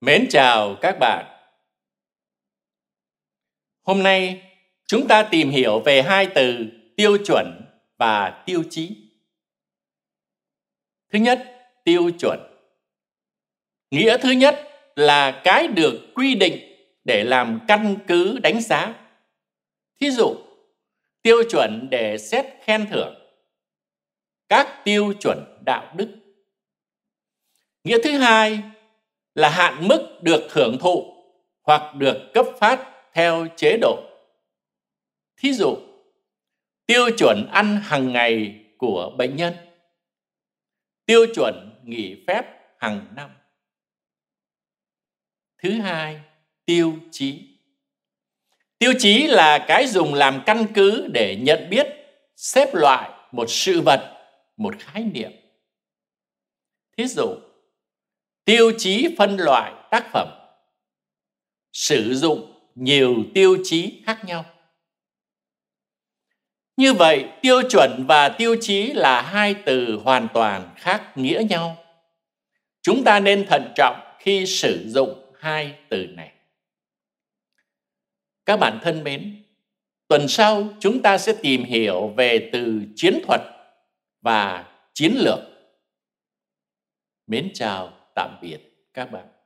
Mến chào các bạn. Hôm nay chúng ta tìm hiểu về hai từ tiêu chuẩn và tiêu chí. Thứ nhất, tiêu chuẩn. Nghĩa thứ nhất là cái được quy định để làm căn cứ đánh giá. Thí dụ, tiêu chuẩn để xét khen thưởng, các tiêu chuẩn đạo đức. Nghĩa thứ hai là hạn mức được hưởng thụ hoặc được cấp phát theo chế độ. Thí dụ, tiêu chuẩn ăn hàng ngày của bệnh nhân, tiêu chuẩn nghỉ phép hàng năm. Thứ hai, tiêu chí. Tiêu chí là cái dùng làm căn cứ để nhận biết, xếp loại một sự vật, một khái niệm. Thí dụ, tiêu chí phân loại tác phẩm sử dụng nhiều tiêu chí khác nhau như vậy tiêu chuẩn và tiêu chí là hai từ hoàn toàn khác nghĩa nhau chúng ta nên thận trọng khi sử dụng hai từ này các bạn thân mến tuần sau chúng ta sẽ tìm hiểu về từ chiến thuật và chiến lược mến chào tạm biệt các bạn